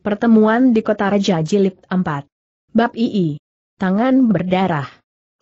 Pertemuan di Kota Raja Jilid 4. Bab II. Tangan berdarah.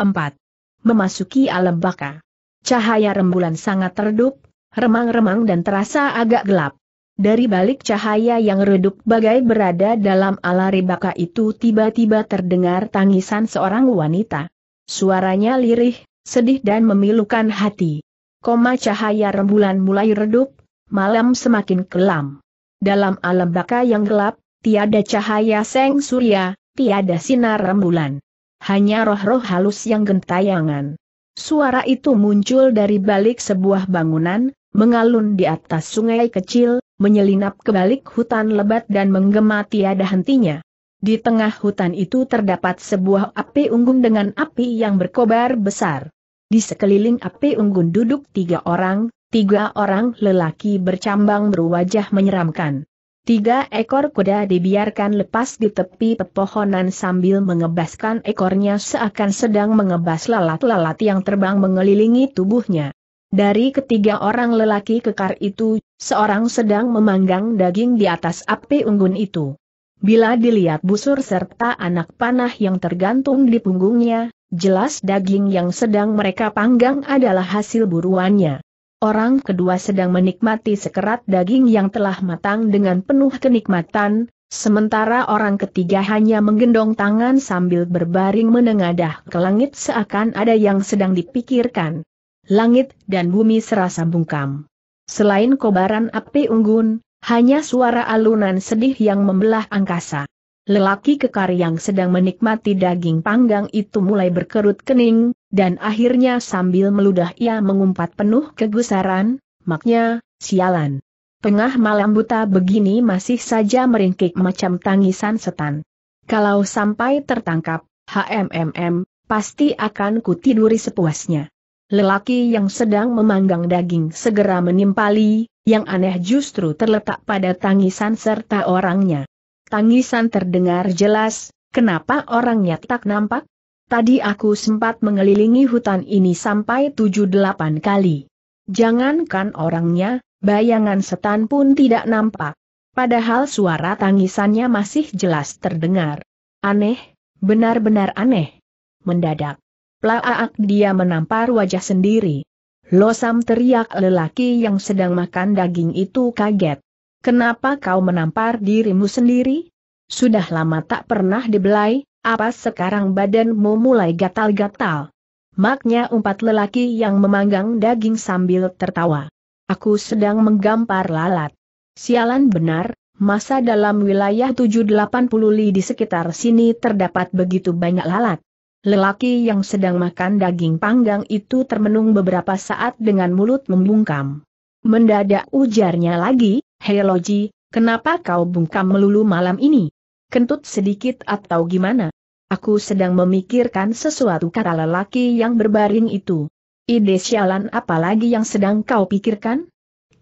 4. Memasuki alam baka. Cahaya rembulan sangat redup, remang-remang dan terasa agak gelap. Dari balik cahaya yang redup bagai berada dalam ala ribaka itu tiba-tiba terdengar tangisan seorang wanita. Suaranya lirih, sedih dan memilukan hati. Koma cahaya rembulan mulai redup, malam semakin kelam. Dalam alam baka yang gelap, tiada cahaya seng surya, tiada sinar rembulan. Hanya roh-roh halus yang gentayangan. Suara itu muncul dari balik sebuah bangunan, mengalun di atas sungai kecil, menyelinap ke balik hutan lebat dan menggema tiada hentinya. Di tengah hutan itu terdapat sebuah api unggun dengan api yang berkobar besar. Di sekeliling api unggun duduk tiga orang, tiga orang lelaki bercambang berwajah menyeramkan. Tiga ekor kuda dibiarkan lepas di tepi pepohonan sambil mengebaskan ekornya seakan sedang mengebas lalat-lalat yang terbang mengelilingi tubuhnya. Dari ketiga orang lelaki kekar itu, seorang sedang memanggang daging di atas api unggun itu. Bila dilihat busur serta anak panah yang tergantung di punggungnya, jelas daging yang sedang mereka panggang adalah hasil buruannya. Orang kedua sedang menikmati sekerat daging yang telah matang dengan penuh kenikmatan, sementara orang ketiga hanya menggendong tangan sambil berbaring menengadah ke langit seakan ada yang sedang dipikirkan. Langit dan bumi serasa bungkam. Selain kobaran api unggun, hanya suara alunan sedih yang membelah angkasa. Lelaki kekar yang sedang menikmati daging panggang itu mulai berkerut kening, dan akhirnya sambil meludah ia mengumpat penuh kegusaran, maknya, sialan. Tengah malam buta begini masih saja meringkik macam tangisan setan. Kalau sampai tertangkap, HMMM, pasti akan kutiduri sepuasnya. Lelaki yang sedang memanggang daging segera menimpali, yang aneh justru terletak pada tangisan serta orangnya. Tangisan terdengar jelas, kenapa orangnya tak nampak? Tadi aku sempat mengelilingi hutan ini sampai tujuh delapan kali. Jangankan orangnya, bayangan setan pun tidak nampak. Padahal suara tangisannya masih jelas terdengar. Aneh, benar-benar aneh. Mendadak. Plaak dia menampar wajah sendiri. Losam teriak lelaki yang sedang makan daging itu kaget. Kenapa kau menampar dirimu sendiri? Sudah lama tak pernah dibelai, apa sekarang badanmu mulai gatal-gatal? Maknya empat lelaki yang memanggang daging sambil tertawa. Aku sedang menggampar lalat. Sialan benar, masa dalam wilayah 780 li di sekitar sini terdapat begitu banyak lalat. Lelaki yang sedang makan daging panggang itu termenung beberapa saat dengan mulut membungkam. Mendadak ujarnya lagi, Loji, kenapa kau bungkam melulu malam ini? Kentut sedikit atau gimana? Aku sedang memikirkan sesuatu kata lelaki yang berbaring itu. Ide sialan apalagi yang sedang kau pikirkan?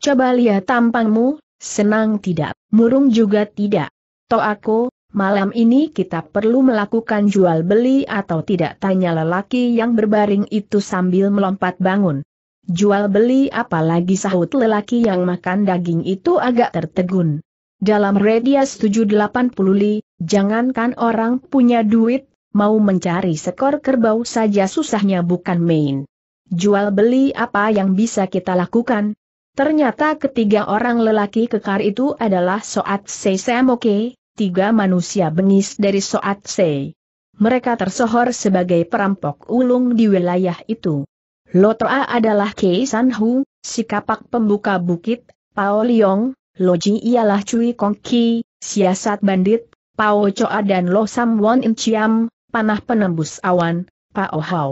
Coba lihat tampangmu, senang tidak, murung juga tidak. Toh aku, malam ini kita perlu melakukan jual beli atau tidak tanya lelaki yang berbaring itu sambil melompat bangun. Jual beli apalagi sahut lelaki yang makan daging itu agak tertegun. Dalam radius 780 li, jangankan orang punya duit, mau mencari sekor kerbau saja susahnya bukan main. Jual beli apa yang bisa kita lakukan? Ternyata ketiga orang lelaki kekar itu adalah Soat Se Semoke, tiga manusia bengis dari Soat Se. Mereka tersohor sebagai perampok ulung di wilayah itu. Lotoa adalah Kei San Hu, si kapak pembuka bukit, Pao Liong, Loji ialah Cui Kong Ki, siasat bandit, Pao Choa dan Lo Sam Won In Chiam, panah penembus awan, Pao Hao.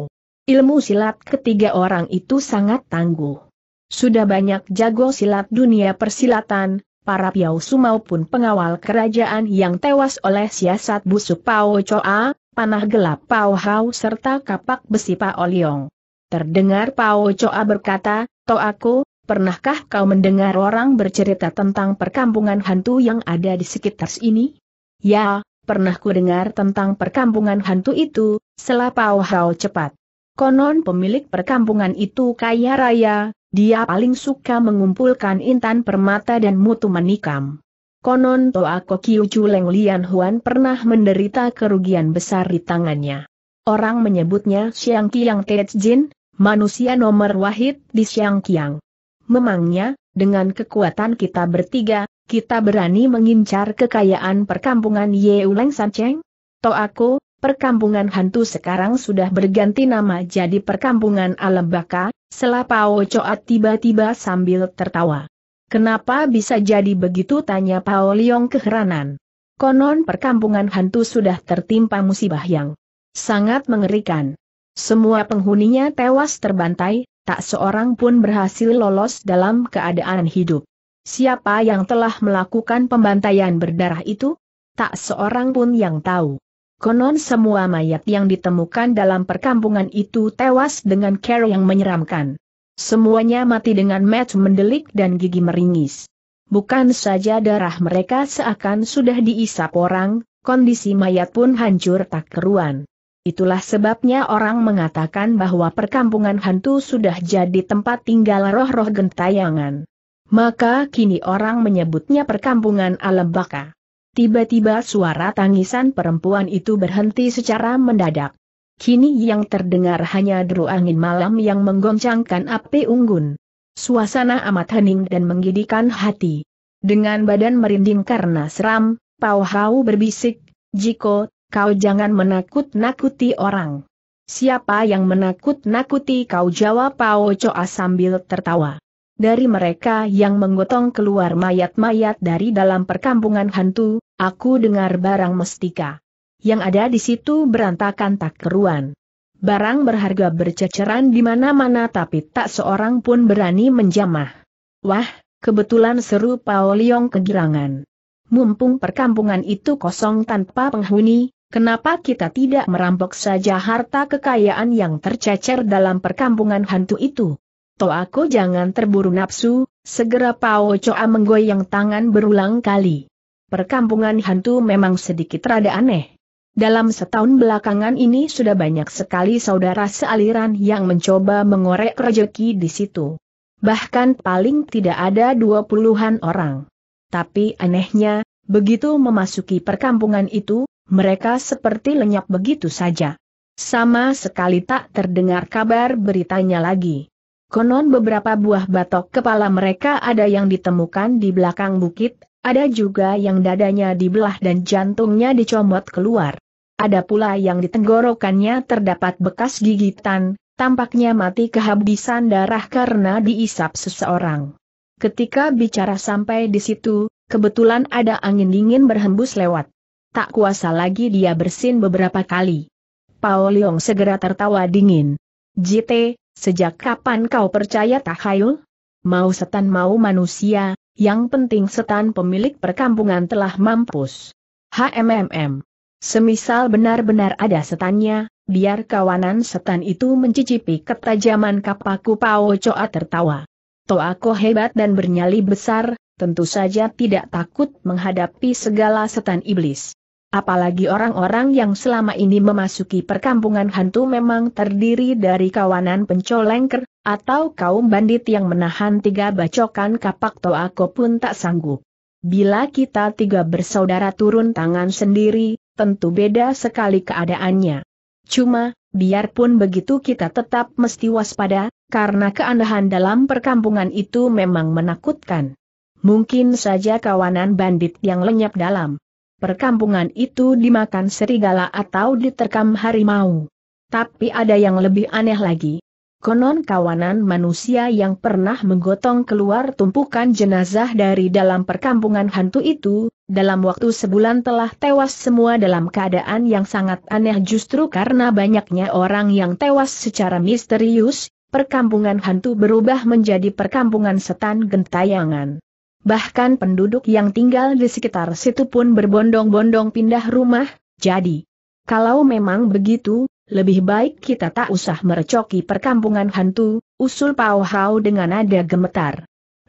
Ilmu silat ketiga orang itu sangat tangguh. Sudah banyak jago silat dunia persilatan, para piausu maupun pengawal kerajaan yang tewas oleh siasat busuk Pao Choa, panah gelap Pao Hao serta kapak besi Pao Liong. Terdengar Pao Choa berkata, to aku, pernahkah kau mendengar orang bercerita tentang perkampungan hantu yang ada di sekitar sini? Ya, pernah ku dengar tentang perkampungan hantu itu, selah Pao Hao cepat. Konon pemilik perkampungan itu kaya raya, dia paling suka mengumpulkan intan permata dan mutu menikam. Konon Toako Kiucu Leng Lian Huan pernah menderita kerugian besar di tangannya. Orang menyebutnya Xiang Kiang Tejin, manusia nomor wahid di Siang Kiang. Memangnya, dengan kekuatan kita bertiga, kita berani mengincar kekayaan perkampungan Ye Yeuleng Sanceng? To aku, perkampungan hantu sekarang sudah berganti nama jadi perkampungan Alembaka, selapau Coat tiba-tiba sambil tertawa. Kenapa bisa jadi begitu tanya Pao Liong keheranan. Konon perkampungan hantu sudah tertimpa musibah yang sangat mengerikan. Semua penghuninya tewas terbantai, tak seorang pun berhasil lolos dalam keadaan hidup. Siapa yang telah melakukan pembantaian berdarah itu? Tak seorang pun yang tahu. Konon semua mayat yang ditemukan dalam perkampungan itu tewas dengan cara yang menyeramkan. Semuanya mati dengan match mendelik dan gigi meringis. Bukan saja darah mereka seakan sudah diisap orang, kondisi mayat pun hancur tak keruan. Itulah sebabnya orang mengatakan bahwa perkampungan hantu sudah jadi tempat tinggal roh-roh gentayangan. Maka kini orang menyebutnya perkampungan alam baka. Tiba-tiba suara tangisan perempuan itu berhenti secara mendadak. Kini yang terdengar hanya deru angin malam yang menggoncangkan api unggun. Suasana amat hening dan menggidikan hati. Dengan badan merinding karena seram, Pau Hau berbisik, Jiko, kau jangan menakut-nakuti orang. Siapa yang menakut-nakuti kau jawab Pao Choa sambil tertawa. Dari mereka yang menggotong keluar mayat-mayat dari dalam perkampungan hantu, aku dengar barang mestika. Yang ada di situ berantakan tak keruan. Barang berharga berceceran di mana-mana tapi tak seorang pun berani menjamah. Wah, kebetulan seru Pao Liong kegirangan. Mumpung perkampungan itu kosong tanpa penghuni, Kenapa kita tidak merampok saja harta kekayaan yang tercecer dalam perkampungan hantu itu? aku jangan terburu nafsu, segera Pao Coa menggoyang tangan berulang kali. Perkampungan hantu memang sedikit rada aneh. Dalam setahun belakangan ini sudah banyak sekali saudara sealiran yang mencoba mengorek rejeki di situ. Bahkan paling tidak ada dua puluhan orang. Tapi anehnya, begitu memasuki perkampungan itu, mereka seperti lenyap begitu saja. Sama sekali tak terdengar kabar beritanya lagi. Konon beberapa buah batok kepala mereka ada yang ditemukan di belakang bukit, ada juga yang dadanya dibelah dan jantungnya dicomot keluar. Ada pula yang di terdapat bekas gigitan, tampaknya mati kehabisan darah karena diisap seseorang. Ketika bicara sampai di situ, kebetulan ada angin dingin berhembus lewat. Tak kuasa lagi dia bersin beberapa kali. Pao Leong segera tertawa dingin. JT, sejak kapan kau percaya takhayul? Mau setan mau manusia, yang penting setan pemilik perkampungan telah mampus. HMMM. Semisal benar-benar ada setannya, biar kawanan setan itu mencicipi ketajaman kapaku Pao Coa tertawa. Toako hebat dan bernyali besar, tentu saja tidak takut menghadapi segala setan iblis. Apalagi orang-orang yang selama ini memasuki perkampungan hantu memang terdiri dari kawanan pencolengker, atau kaum bandit yang menahan tiga bacokan kapak toako pun tak sanggup. Bila kita tiga bersaudara turun tangan sendiri, tentu beda sekali keadaannya. Cuma, biarpun begitu kita tetap mesti waspada, karena keanehan dalam perkampungan itu memang menakutkan. Mungkin saja kawanan bandit yang lenyap dalam perkampungan itu dimakan serigala atau diterkam harimau. Tapi ada yang lebih aneh lagi. Konon kawanan manusia yang pernah menggotong keluar tumpukan jenazah dari dalam perkampungan hantu itu, dalam waktu sebulan telah tewas semua dalam keadaan yang sangat aneh justru karena banyaknya orang yang tewas secara misterius, perkampungan hantu berubah menjadi perkampungan setan gentayangan bahkan penduduk yang tinggal di sekitar situ pun berbondong-bondong pindah rumah, jadi. Kalau memang begitu, lebih baik kita tak usah merecoki perkampungan hantu, usul Pao Hao dengan nada gemetar.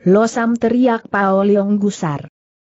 Losam teriak Pao Leong gusar.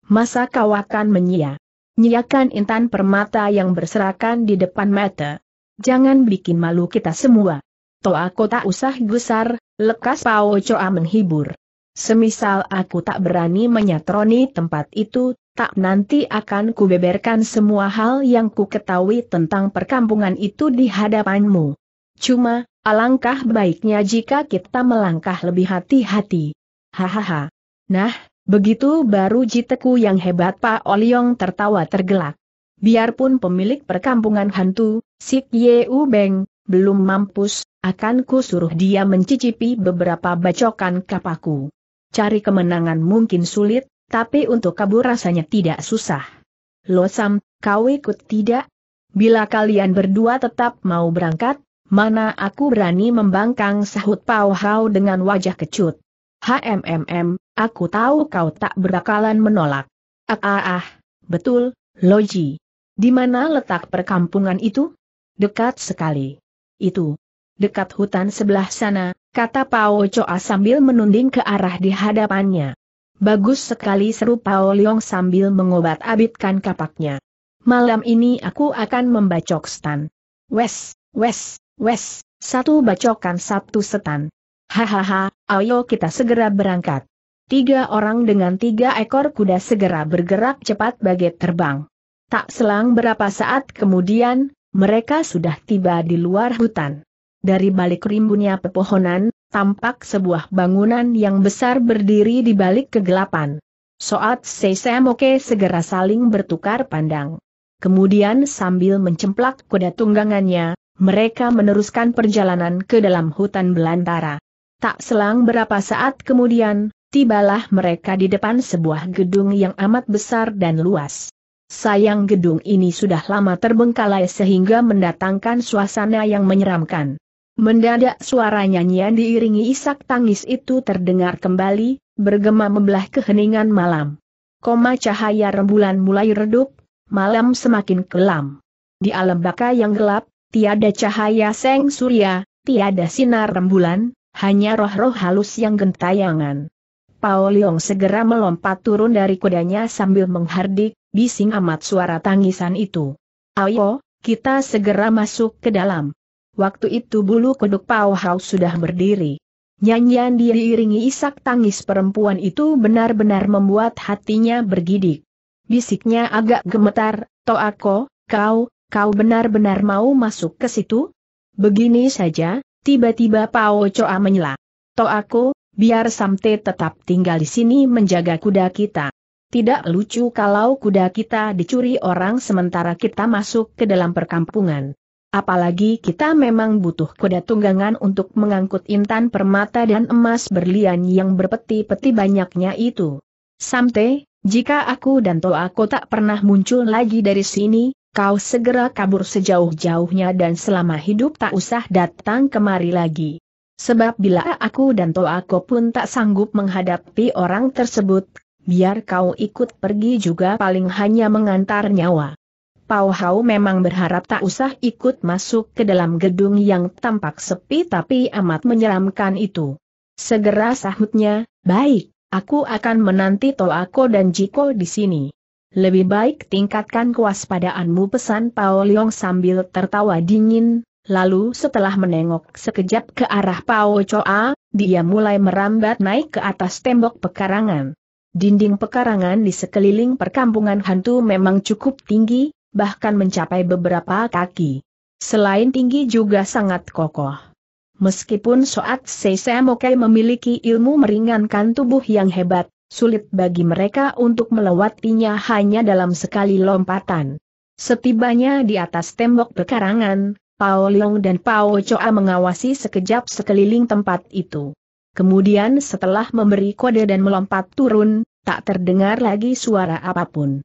Masa kau akan menyia? Nyiakan intan permata yang berserakan di depan mata. Jangan bikin malu kita semua. Toa kota tak usah gusar, lekas Pao Choa menghibur. Semisal aku tak berani menyatroni tempat itu, tak nanti akan kubeberkan semua hal yang ku ketahui tentang perkampungan itu di hadapanmu. Cuma, alangkah baiknya jika kita melangkah lebih hati-hati. Hahaha. Nah, begitu baru jiteku yang hebat Pak Oliong tertawa tergelak. Biarpun pemilik perkampungan hantu, Sik Yeu Beng, belum mampus, akan kusuruh dia mencicipi beberapa bacokan kapaku cari kemenangan mungkin sulit, tapi untuk kabur rasanya tidak susah. Lo kau ikut tidak? Bila kalian berdua tetap mau berangkat, mana aku berani membangkang sahut Pau Hau dengan wajah kecut. HMMM, aku tahu kau tak berakalan menolak. Ah ah ah, betul, Loji. Di mana letak perkampungan itu? Dekat sekali. Itu, dekat hutan sebelah sana, kata Pao Choa sambil menunding ke arah di hadapannya. Bagus sekali seru Pao Leong sambil mengobat-abitkan kapaknya. Malam ini aku akan membacok setan. Wes, wes, wes, satu bacokan satu setan. Hahaha, ayo kita segera berangkat. Tiga orang dengan tiga ekor kuda segera bergerak cepat bagai terbang. Tak selang berapa saat kemudian, mereka sudah tiba di luar hutan. Dari balik rimbunnya pepohonan, tampak sebuah bangunan yang besar berdiri di balik kegelapan. Soat Seisemoke segera saling bertukar pandang. Kemudian sambil mencemplak kuda tunggangannya, mereka meneruskan perjalanan ke dalam hutan belantara. Tak selang berapa saat kemudian, tibalah mereka di depan sebuah gedung yang amat besar dan luas. Sayang gedung ini sudah lama terbengkalai sehingga mendatangkan suasana yang menyeramkan. Mendadak suara nyanyian diiringi isak tangis itu terdengar kembali, bergema membelah keheningan malam. Koma cahaya rembulan mulai redup, malam semakin kelam. Di alam baka yang gelap, tiada cahaya seng surya, tiada sinar rembulan, hanya roh-roh halus yang gentayangan. Pao Leong segera melompat turun dari kudanya sambil menghardik, bising amat suara tangisan itu. Ayo, kita segera masuk ke dalam. Waktu itu bulu kuduk Pau Hau sudah berdiri. Nyanyian dia diiringi isak tangis perempuan itu benar-benar membuat hatinya bergidik. Bisiknya agak gemetar, Toako, kau, kau benar-benar mau masuk ke situ? Begini saja, tiba-tiba Pao Choa menyela. Toako, biar Samte tetap tinggal di sini menjaga kuda kita. Tidak lucu kalau kuda kita dicuri orang sementara kita masuk ke dalam perkampungan. Apalagi kita memang butuh kuda tunggangan untuk mengangkut intan permata dan emas berlian yang berpeti-peti banyaknya itu. Samte, jika aku dan Toako tak pernah muncul lagi dari sini, kau segera kabur sejauh-jauhnya dan selama hidup tak usah datang kemari lagi. Sebab bila aku dan Toako pun tak sanggup menghadapi orang tersebut, biar kau ikut pergi juga paling hanya mengantar nyawa. Pau Hau memang berharap tak usah ikut masuk ke dalam gedung yang tampak sepi tapi amat menyeramkan itu. Segera sahutnya, baik, aku akan menanti Toako dan Jiko di sini. Lebih baik tingkatkan kewaspadaanmu pesan Pao Leong sambil tertawa dingin, lalu setelah menengok sekejap ke arah Pao Choa, dia mulai merambat naik ke atas tembok pekarangan. Dinding pekarangan di sekeliling perkampungan hantu memang cukup tinggi, bahkan mencapai beberapa kaki. Selain tinggi juga sangat kokoh. Meskipun Soat Seisemoke memiliki ilmu meringankan tubuh yang hebat, sulit bagi mereka untuk melewatinya hanya dalam sekali lompatan. Setibanya di atas tembok pekarangan, Pao Leong dan Pao Choa mengawasi sekejap sekeliling tempat itu. Kemudian setelah memberi kode dan melompat turun, tak terdengar lagi suara apapun.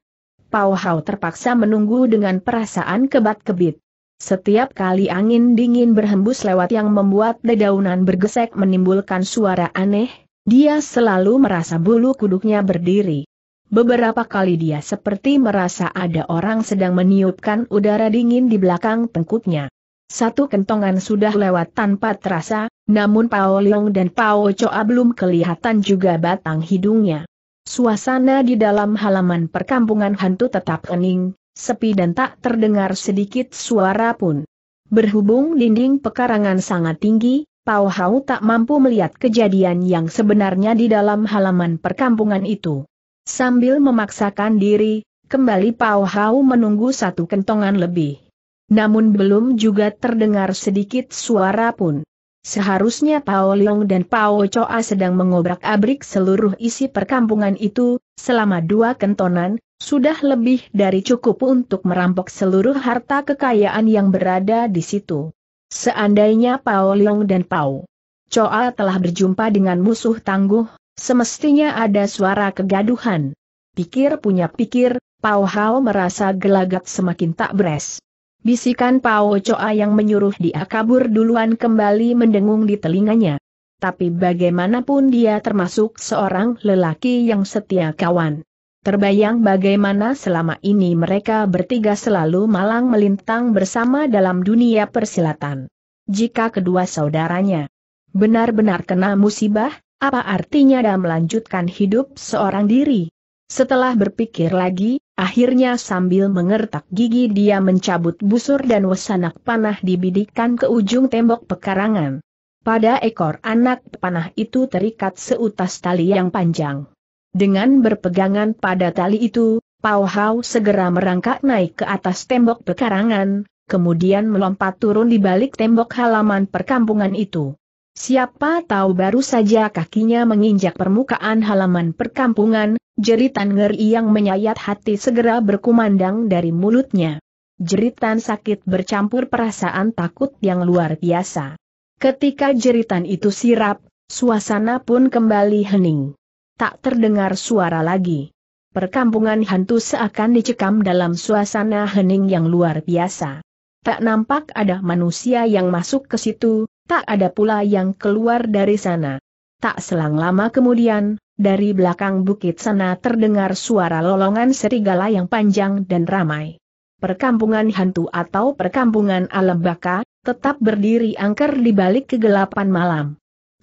Pau Hau terpaksa menunggu dengan perasaan kebat-kebit. Setiap kali angin dingin berhembus lewat yang membuat dedaunan bergesek menimbulkan suara aneh, dia selalu merasa bulu kuduknya berdiri. Beberapa kali dia seperti merasa ada orang sedang meniupkan udara dingin di belakang tengkuknya. Satu kentongan sudah lewat tanpa terasa, namun Pao Leong dan Pao Choa belum kelihatan juga batang hidungnya. Suasana di dalam halaman perkampungan hantu tetap hening, sepi dan tak terdengar sedikit suara pun. Berhubung dinding pekarangan sangat tinggi, Pau Hau tak mampu melihat kejadian yang sebenarnya di dalam halaman perkampungan itu. Sambil memaksakan diri, kembali Pau Hau menunggu satu kentongan lebih. Namun belum juga terdengar sedikit suara pun. Seharusnya Pao Leong dan Pao Choa sedang mengobrak-abrik seluruh isi perkampungan itu, selama dua kentonan, sudah lebih dari cukup untuk merampok seluruh harta kekayaan yang berada di situ. Seandainya Pao Leong dan Pao Choa telah berjumpa dengan musuh tangguh, semestinya ada suara kegaduhan. Pikir punya pikir, Pao Hao merasa gelagat semakin tak beres. Bisikan Pao Choa yang menyuruh dia kabur duluan kembali mendengung di telinganya. Tapi bagaimanapun dia termasuk seorang lelaki yang setia kawan. Terbayang bagaimana selama ini mereka bertiga selalu malang melintang bersama dalam dunia persilatan. Jika kedua saudaranya benar-benar kena musibah, apa artinya dia melanjutkan hidup seorang diri? Setelah berpikir lagi, Akhirnya sambil mengertak gigi dia mencabut busur dan wesanak panah dibidikan ke ujung tembok pekarangan. Pada ekor anak panah itu terikat seutas tali yang panjang. Dengan berpegangan pada tali itu, Pau Hau segera merangkak naik ke atas tembok pekarangan, kemudian melompat turun di balik tembok halaman perkampungan itu. Siapa tahu baru saja kakinya menginjak permukaan halaman perkampungan, jeritan ngeri yang menyayat hati segera berkumandang dari mulutnya. Jeritan sakit bercampur perasaan takut yang luar biasa. Ketika jeritan itu sirap, suasana pun kembali hening. Tak terdengar suara lagi. Perkampungan hantu seakan dicekam dalam suasana hening yang luar biasa. Tak nampak ada manusia yang masuk ke situ, Tak ada pula yang keluar dari sana. Tak selang lama kemudian, dari belakang bukit sana terdengar suara lolongan serigala yang panjang dan ramai. Perkampungan hantu atau perkampungan alam baka, tetap berdiri angker di balik kegelapan malam.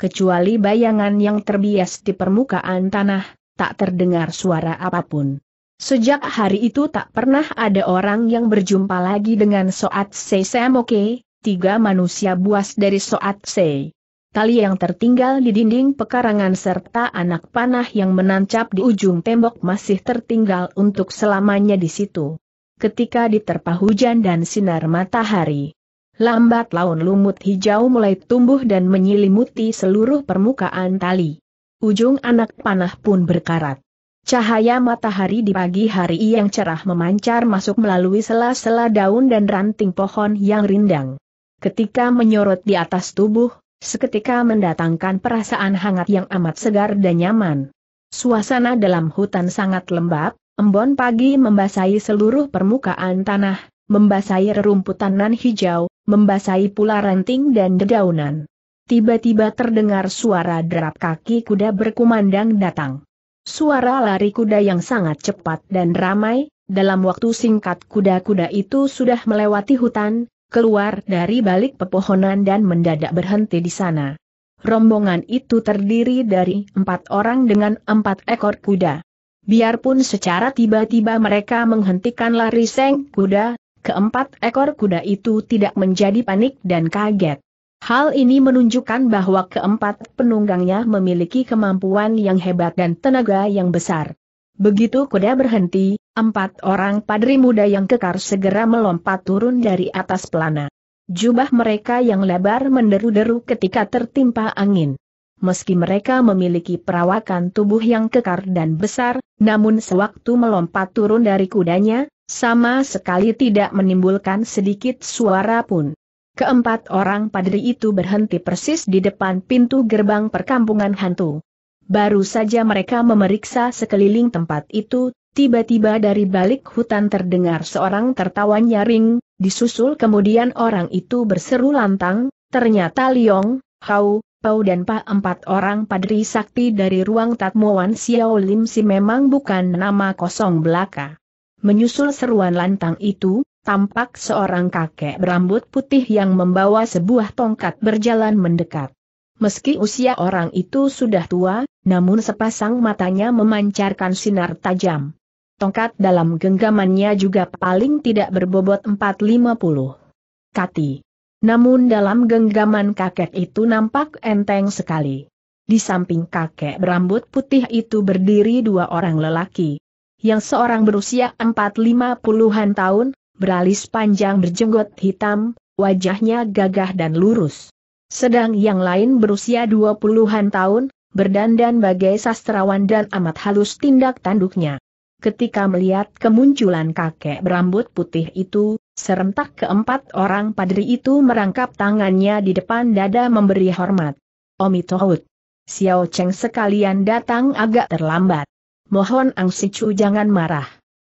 Kecuali bayangan yang terbias di permukaan tanah, tak terdengar suara apapun. Sejak hari itu tak pernah ada orang yang berjumpa lagi dengan Soat Seisemoke, tiga manusia buas dari Soat Se. Tali yang tertinggal di dinding pekarangan serta anak panah yang menancap di ujung tembok masih tertinggal untuk selamanya di situ. Ketika diterpa hujan dan sinar matahari, lambat laun lumut hijau mulai tumbuh dan menyelimuti seluruh permukaan tali. Ujung anak panah pun berkarat. Cahaya matahari di pagi hari yang cerah memancar masuk melalui sela-sela daun dan ranting pohon yang rindang. Ketika menyorot di atas tubuh, seketika mendatangkan perasaan hangat yang amat segar dan nyaman. Suasana dalam hutan sangat lembab, embon pagi membasahi seluruh permukaan tanah, membasahi rerumputan nan hijau, membasahi pula ranting dan dedaunan. Tiba-tiba terdengar suara derap kaki kuda berkumandang datang. Suara lari kuda yang sangat cepat dan ramai, dalam waktu singkat kuda-kuda itu sudah melewati hutan, keluar dari balik pepohonan dan mendadak berhenti di sana. Rombongan itu terdiri dari empat orang dengan empat ekor kuda. Biarpun secara tiba-tiba mereka menghentikan lari seng kuda, keempat ekor kuda itu tidak menjadi panik dan kaget. Hal ini menunjukkan bahwa keempat penunggangnya memiliki kemampuan yang hebat dan tenaga yang besar. Begitu kuda berhenti, Empat orang padri muda yang kekar segera melompat turun dari atas pelana. Jubah mereka yang lebar menderu-deru ketika tertimpa angin. Meski mereka memiliki perawakan tubuh yang kekar dan besar, namun sewaktu melompat turun dari kudanya, sama sekali tidak menimbulkan sedikit suara pun. Keempat orang padri itu berhenti persis di depan pintu gerbang perkampungan hantu. Baru saja mereka memeriksa sekeliling tempat itu, Tiba-tiba dari balik hutan terdengar seorang tertawa nyaring, disusul kemudian orang itu berseru lantang, ternyata Liong, Hau, Pau dan Pa empat orang padri sakti dari ruang Tatmuan Xiao Lim si memang bukan nama kosong belaka. Menyusul seruan lantang itu, tampak seorang kakek berambut putih yang membawa sebuah tongkat berjalan mendekat. Meski usia orang itu sudah tua, namun sepasang matanya memancarkan sinar tajam. Tongkat dalam genggamannya juga paling tidak berbobot 450 kati. Namun dalam genggaman kakek itu nampak enteng sekali. Di samping kakek berambut putih itu berdiri dua orang lelaki. Yang seorang berusia 450-an tahun, beralis panjang berjenggot hitam, wajahnya gagah dan lurus. Sedang yang lain berusia 20-an tahun, berdandan bagai sastrawan dan amat halus tindak tanduknya. Ketika melihat kemunculan kakek berambut putih itu, serentak keempat orang padri itu merangkap tangannya di depan dada memberi hormat. Omi Tohut. Xiao Cheng sekalian datang agak terlambat. Mohon Ang Sichu jangan marah.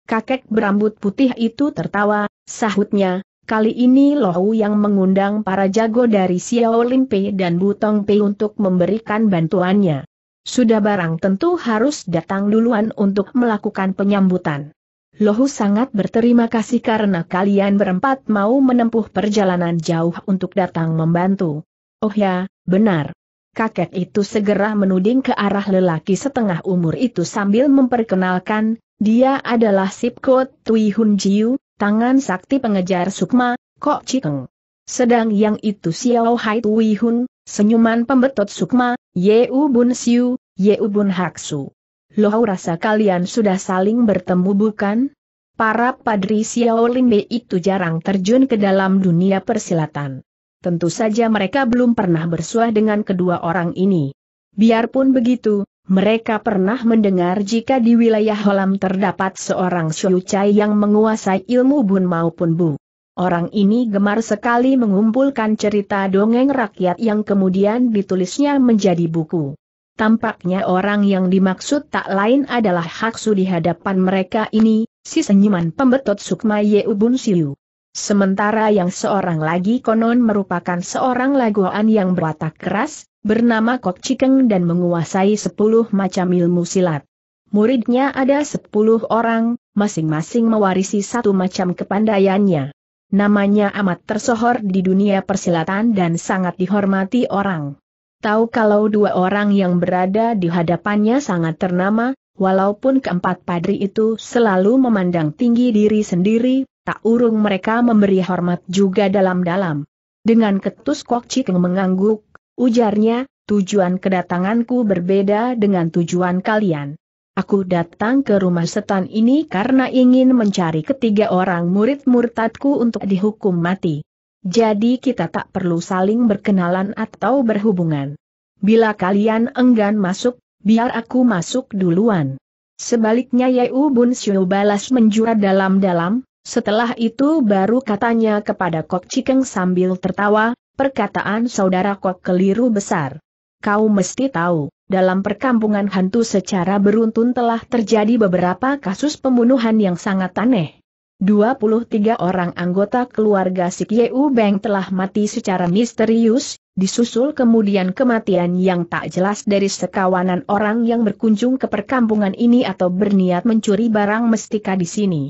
Kakek berambut putih itu tertawa, sahutnya, kali ini Lohu yang mengundang para jago dari Xiao Limpe dan Butong Pei untuk memberikan bantuannya. Sudah barang tentu harus datang duluan untuk melakukan penyambutan. Lohu sangat berterima kasih karena kalian berempat mau menempuh perjalanan jauh untuk datang membantu. Oh ya, benar. Kakek itu segera menuding ke arah lelaki setengah umur itu sambil memperkenalkan, dia adalah Sipkot Tui Hun Jiu, tangan sakti pengejar Sukma, Kok Cikeng. Sedang yang itu Xiao Hai Tui Hun, Senyuman pembetot Sukma, Yeu Bun Siu, Yeu Bun Haksu. Loh rasa kalian sudah saling bertemu bukan? Para padri Xiao Limbe itu jarang terjun ke dalam dunia persilatan. Tentu saja mereka belum pernah bersuah dengan kedua orang ini. Biarpun begitu, mereka pernah mendengar jika di wilayah Holam terdapat seorang Xiu Chai yang menguasai ilmu Bun maupun Bu. Orang ini gemar sekali mengumpulkan cerita dongeng rakyat yang kemudian ditulisnya menjadi buku. Tampaknya orang yang dimaksud tak lain adalah Haksu di hadapan mereka ini, si senyuman pembetot Sukma Yeubun Siu. Sementara yang seorang lagi konon merupakan seorang laguan yang berwatak keras, bernama Kok Cikeng dan menguasai sepuluh macam ilmu silat. Muridnya ada sepuluh orang, masing-masing mewarisi satu macam kepandaiannya. Namanya amat tersohor di dunia persilatan dan sangat dihormati orang. Tahu kalau dua orang yang berada di hadapannya sangat ternama, walaupun keempat padri itu selalu memandang tinggi diri sendiri, tak urung mereka memberi hormat juga dalam-dalam. Dengan ketus Kok mengangguk, ujarnya, tujuan kedatanganku berbeda dengan tujuan kalian. Aku datang ke rumah setan ini karena ingin mencari ketiga orang murid murtadku untuk dihukum mati. Jadi kita tak perlu saling berkenalan atau berhubungan. Bila kalian enggan masuk, biar aku masuk duluan. Sebaliknya Yeu Bun Siu balas menjura dalam-dalam, setelah itu baru katanya kepada Kok Cikeng sambil tertawa, perkataan saudara Kok keliru besar. Kau mesti tahu dalam perkampungan hantu secara beruntun telah terjadi beberapa kasus pembunuhan yang sangat aneh. 23 orang anggota keluarga Sik Yeu telah mati secara misterius, disusul kemudian kematian yang tak jelas dari sekawanan orang yang berkunjung ke perkampungan ini atau berniat mencuri barang mestika di sini.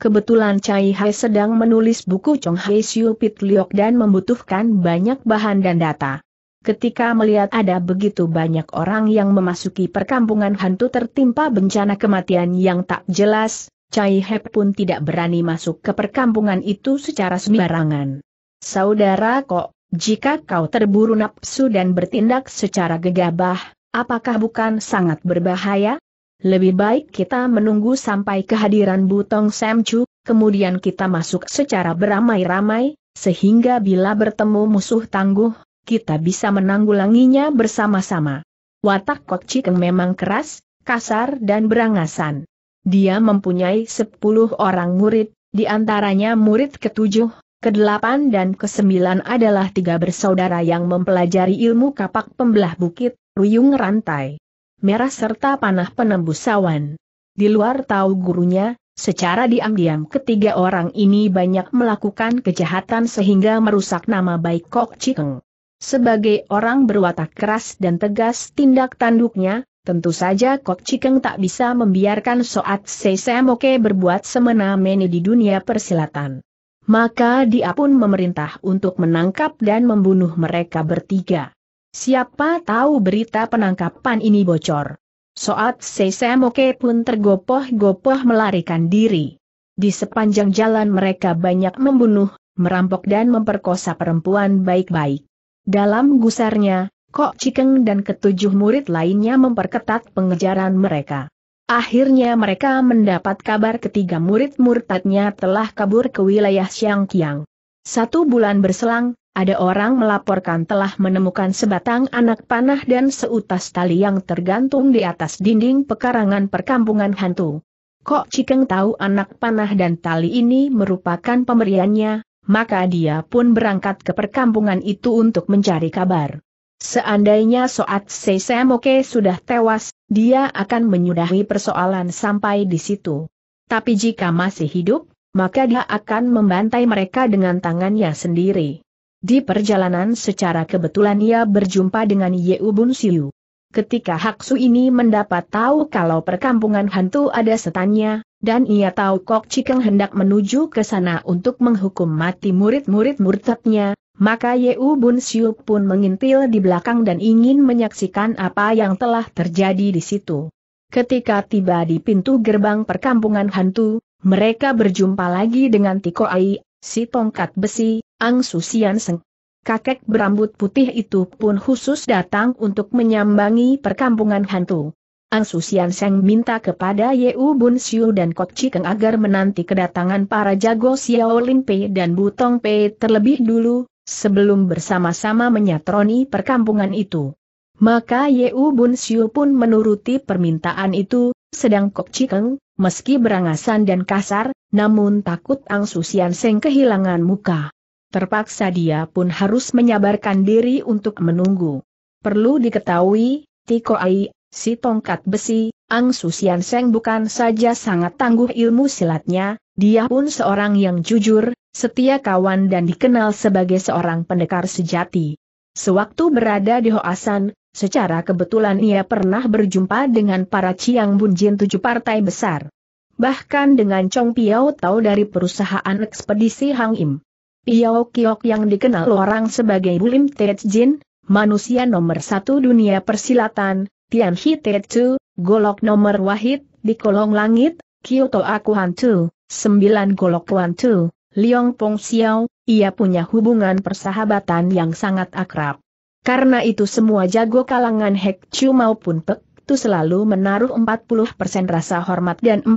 Kebetulan Chai Hai sedang menulis buku Chong Hai Siu Pit Liok dan membutuhkan banyak bahan dan data. Ketika melihat ada begitu banyak orang yang memasuki perkampungan hantu tertimpa bencana kematian yang tak jelas, Cai Hep pun tidak berani masuk ke perkampungan itu secara sembarangan. Saudara kok, jika kau terburu nafsu dan bertindak secara gegabah, apakah bukan sangat berbahaya? Lebih baik kita menunggu sampai kehadiran Butong Semcu, kemudian kita masuk secara beramai-ramai, sehingga bila bertemu musuh tangguh, kita bisa menanggulanginya bersama-sama. Watak Kok Cikeng memang keras, kasar dan berangasan. Dia mempunyai sepuluh orang murid, di antaranya murid ketujuh, kedelapan dan kesembilan adalah tiga bersaudara yang mempelajari ilmu kapak pembelah bukit, ruyung rantai, merah serta panah penembus sawan. Di luar tahu gurunya, secara diam-diam ketiga orang ini banyak melakukan kejahatan sehingga merusak nama baik Kok Cikeng. Sebagai orang berwatak keras dan tegas tindak tanduknya, tentu saja Kok Cikeng tak bisa membiarkan Soat Seisemoke berbuat semena-mena di dunia persilatan. Maka dia pun memerintah untuk menangkap dan membunuh mereka bertiga. Siapa tahu berita penangkapan ini bocor. Soat Seisemoke pun tergopoh-gopoh melarikan diri. Di sepanjang jalan mereka banyak membunuh, merampok dan memperkosa perempuan baik-baik. Dalam gusarnya, Kok Cikeng dan ketujuh murid lainnya memperketat pengejaran mereka. Akhirnya mereka mendapat kabar ketiga murid murtadnya telah kabur ke wilayah Xiangqiang. Satu bulan berselang, ada orang melaporkan telah menemukan sebatang anak panah dan seutas tali yang tergantung di atas dinding pekarangan perkampungan hantu. Kok Cikeng tahu anak panah dan tali ini merupakan pemberiannya, maka dia pun berangkat ke perkampungan itu untuk mencari kabar. Seandainya Soat Seisemoke sudah tewas, dia akan menyudahi persoalan sampai di situ. Tapi jika masih hidup, maka dia akan membantai mereka dengan tangannya sendiri. Di perjalanan secara kebetulan ia berjumpa dengan Yeu Bun Siu. Ketika Haksu ini mendapat tahu kalau perkampungan hantu ada setannya, dan ia tahu Kok Cikeng hendak menuju ke sana untuk menghukum mati murid-murid murtadnya, maka Yeu Bun Siu pun mengintil di belakang dan ingin menyaksikan apa yang telah terjadi di situ. Ketika tiba di pintu gerbang perkampungan hantu, mereka berjumpa lagi dengan Tiko Ai, si tongkat besi, Ang Susian Seng. Kakek berambut putih itu pun khusus datang untuk menyambangi perkampungan hantu. Ang Susian Seng minta kepada U Bun Siu dan Kok Chikeng agar menanti kedatangan para jago Xiao Lin Pei dan Butong Pei terlebih dulu, sebelum bersama-sama menyatroni perkampungan itu. Maka U Bun Siu pun menuruti permintaan itu, sedang Kok Chikeng, meski berangasan dan kasar, namun takut Ang Susian Seng kehilangan muka. Terpaksa dia pun harus menyabarkan diri untuk menunggu. Perlu diketahui, Tiko Ai Si tongkat besi, Ang Susian Seng bukan saja sangat tangguh ilmu silatnya, dia pun seorang yang jujur, setia kawan dan dikenal sebagai seorang pendekar sejati. Sewaktu berada di Hoasan, secara kebetulan ia pernah berjumpa dengan para Chiang Bunjin tujuh partai besar. Bahkan dengan Chong Piao Tau dari perusahaan ekspedisi Hang Im. Piao Kiok yang dikenal orang sebagai Bulim Tejin, manusia nomor satu dunia persilatan, Tian Hi Tetsu, golok nomor wahid, di kolong langit, Kyoto aku hantu, sembilan golok hantu, Liong Pong Xiao, ia punya hubungan persahabatan yang sangat akrab. Karena itu semua jago kalangan Hek Chu maupun Pek Tu selalu menaruh 40% rasa hormat dan 40%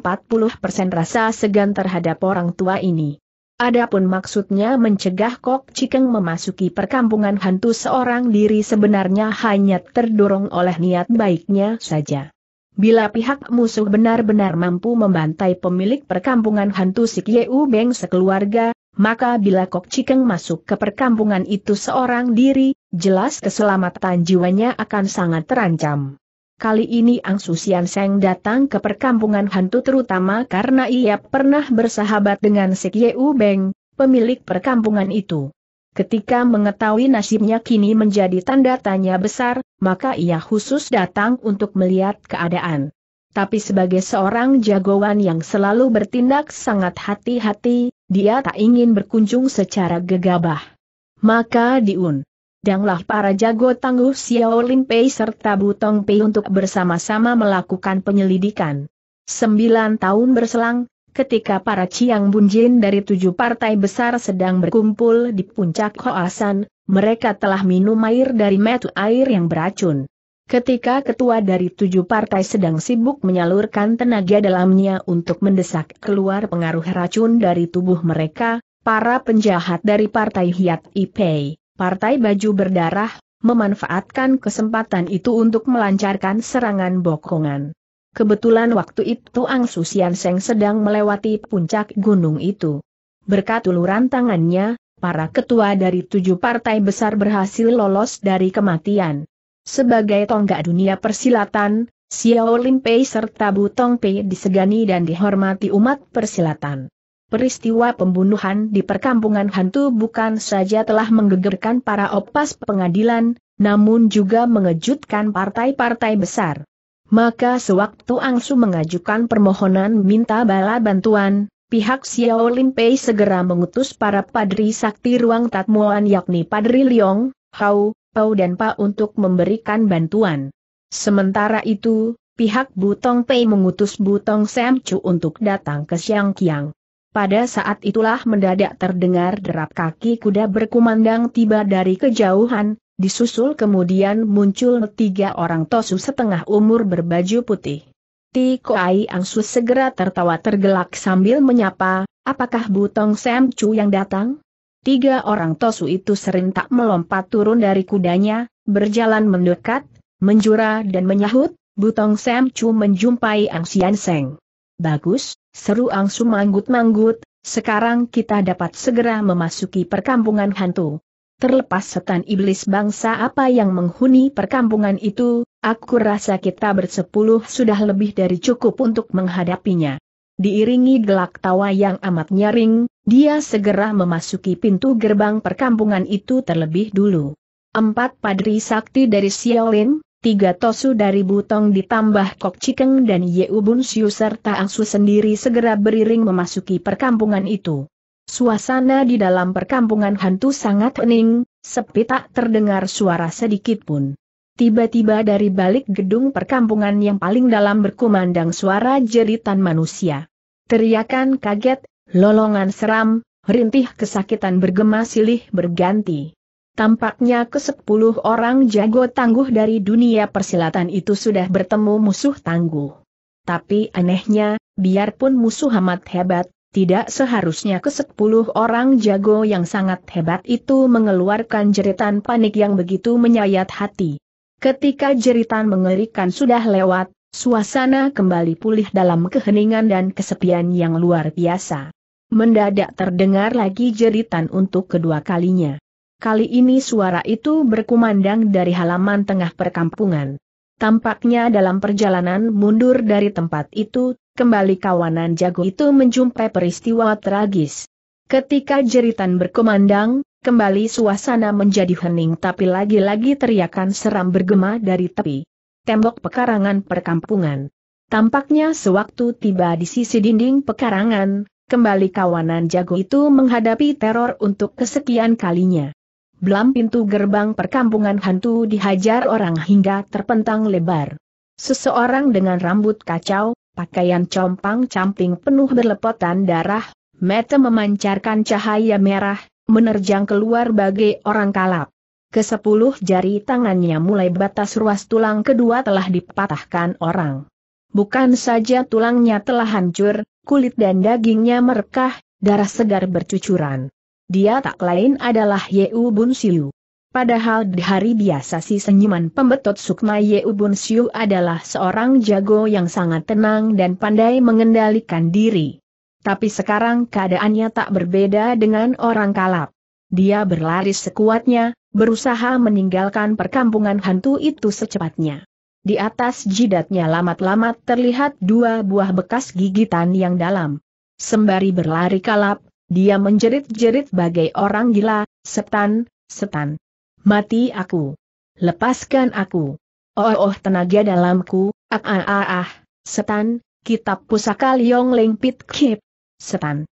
rasa segan terhadap orang tua ini. Adapun maksudnya mencegah Kok Cikeng memasuki perkampungan hantu seorang diri sebenarnya hanya terdorong oleh niat baiknya saja. Bila pihak musuh benar-benar mampu membantai pemilik perkampungan hantu si Yeu Beng sekeluarga, maka bila Kok Cikeng masuk ke perkampungan itu seorang diri, jelas keselamatan jiwanya akan sangat terancam. Kali ini Ang Susian Seng datang ke perkampungan hantu terutama karena ia pernah bersahabat dengan Sek Ye Beng, pemilik perkampungan itu. Ketika mengetahui nasibnya kini menjadi tanda tanya besar, maka ia khusus datang untuk melihat keadaan. Tapi sebagai seorang jagoan yang selalu bertindak sangat hati-hati, dia tak ingin berkunjung secara gegabah. Maka diun undanglah para jago tangguh Xiao Lin Pei serta Butong Pei untuk bersama-sama melakukan penyelidikan. Sembilan tahun berselang, ketika para Chiang Jin dari tujuh partai besar sedang berkumpul di puncak Hoasan, mereka telah minum air dari metu air yang beracun. Ketika ketua dari tujuh partai sedang sibuk menyalurkan tenaga dalamnya untuk mendesak keluar pengaruh racun dari tubuh mereka, para penjahat dari partai Hiat Ipei Partai Baju Berdarah, memanfaatkan kesempatan itu untuk melancarkan serangan bokongan. Kebetulan waktu itu Ang Susian Seng sedang melewati puncak gunung itu. Berkat uluran tangannya, para ketua dari tujuh partai besar berhasil lolos dari kematian. Sebagai tonggak dunia persilatan, Xiao Lin Pei serta Bu Tong Pei disegani dan dihormati umat persilatan. Peristiwa pembunuhan di perkampungan hantu bukan saja telah menggegerkan para opas pengadilan, namun juga mengejutkan partai-partai besar. Maka sewaktu Angsu mengajukan permohonan minta bala bantuan, pihak Xiao Lin Pei segera mengutus para padri sakti ruang tatmuan yakni Padri Liong, Hao, Pau dan Pa untuk memberikan bantuan. Sementara itu, pihak Butong Pei mengutus Butong Sam Chu untuk datang ke Siang Kiang. Pada saat itulah mendadak terdengar derap kaki kuda berkumandang tiba dari kejauhan, disusul kemudian muncul tiga orang tosu setengah umur berbaju putih. Ti Koai Angsu segera tertawa tergelak sambil menyapa, apakah Butong Sam Chu yang datang? Tiga orang tosu itu serentak melompat turun dari kudanya, berjalan mendekat, menjura dan menyahut, Butong Sam Chu menjumpai Ang Sian Seng. Bagus, Seru Angsu manggut-manggut, sekarang kita dapat segera memasuki perkampungan hantu. Terlepas setan iblis bangsa apa yang menghuni perkampungan itu, aku rasa kita bersepuluh sudah lebih dari cukup untuk menghadapinya. Diiringi gelak tawa yang amat nyaring, dia segera memasuki pintu gerbang perkampungan itu terlebih dulu. Empat padri sakti dari Xiaolin, tiga tosu dari Butong ditambah Kok Cikeng dan Ye Ubun Siu serta Angsu sendiri segera beriring memasuki perkampungan itu. Suasana di dalam perkampungan hantu sangat hening, sepi tak terdengar suara sedikit pun. Tiba-tiba dari balik gedung perkampungan yang paling dalam berkumandang suara jeritan manusia. Teriakan kaget, lolongan seram, rintih kesakitan bergema silih berganti. Tampaknya ke sepuluh orang jago tangguh dari dunia persilatan itu sudah bertemu musuh tangguh. Tapi anehnya, biarpun musuh amat hebat, tidak seharusnya ke sepuluh orang jago yang sangat hebat itu mengeluarkan jeritan panik yang begitu menyayat hati. Ketika jeritan mengerikan sudah lewat, suasana kembali pulih dalam keheningan dan kesepian yang luar biasa. Mendadak terdengar lagi jeritan untuk kedua kalinya. Kali ini suara itu berkumandang dari halaman tengah perkampungan. Tampaknya dalam perjalanan mundur dari tempat itu, kembali kawanan jago itu menjumpai peristiwa tragis. Ketika jeritan berkumandang, kembali suasana menjadi hening tapi lagi-lagi teriakan seram bergema dari tepi tembok pekarangan perkampungan. Tampaknya sewaktu tiba di sisi dinding pekarangan, kembali kawanan jago itu menghadapi teror untuk kesekian kalinya belam pintu gerbang perkampungan hantu dihajar orang hingga terpentang lebar. Seseorang dengan rambut kacau, pakaian compang-camping penuh berlepotan darah, mata memancarkan cahaya merah, menerjang keluar bagai orang kalap. Kesepuluh jari tangannya mulai batas ruas tulang kedua telah dipatahkan orang. Bukan saja tulangnya telah hancur, kulit dan dagingnya merekah, darah segar bercucuran. Dia tak lain adalah Yeu Bun Siu. Padahal di hari biasa si senyuman pembetot Sukma Yeu Bun Siu adalah seorang jago yang sangat tenang dan pandai mengendalikan diri. Tapi sekarang keadaannya tak berbeda dengan orang kalap. Dia berlari sekuatnya, berusaha meninggalkan perkampungan hantu itu secepatnya. Di atas jidatnya lamat-lamat terlihat dua buah bekas gigitan yang dalam. Sembari berlari kalap, dia menjerit-jerit bagai orang gila, setan, setan. Mati aku. Lepaskan aku. Oh oh tenaga dalamku, ah ah ah, ah. setan, kitab pusaka Liong Leng Pit Kip. Setan.